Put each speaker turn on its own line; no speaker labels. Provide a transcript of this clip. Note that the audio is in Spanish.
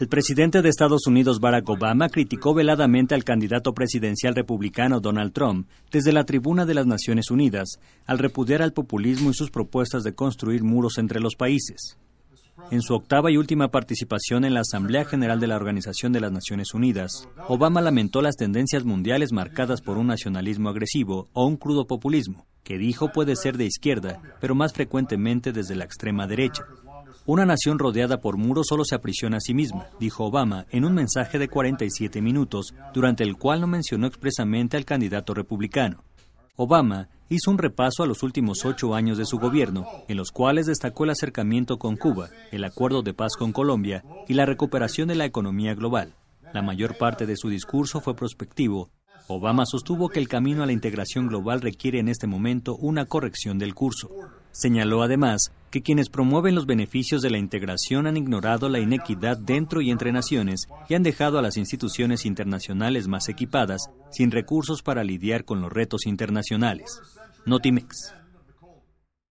El presidente de Estados Unidos Barack Obama criticó veladamente al candidato presidencial republicano Donald Trump desde la tribuna de las Naciones Unidas al repudiar al populismo y sus propuestas de construir muros entre los países. En su octava y última participación en la Asamblea General de la Organización de las Naciones Unidas, Obama lamentó las tendencias mundiales marcadas por un nacionalismo agresivo o un crudo populismo, que dijo puede ser de izquierda, pero más frecuentemente desde la extrema derecha. Una nación rodeada por muros solo se aprisiona a sí misma, dijo Obama en un mensaje de 47 minutos, durante el cual no mencionó expresamente al candidato republicano. Obama hizo un repaso a los últimos ocho años de su gobierno, en los cuales destacó el acercamiento con Cuba, el acuerdo de paz con Colombia y la recuperación de la economía global. La mayor parte de su discurso fue prospectivo. Obama sostuvo que el camino a la integración global requiere en este momento una corrección del curso. Señaló además que quienes promueven los beneficios de la integración han ignorado la inequidad dentro y entre naciones y han dejado a las instituciones internacionales más equipadas sin recursos para lidiar con los retos internacionales. Notimex.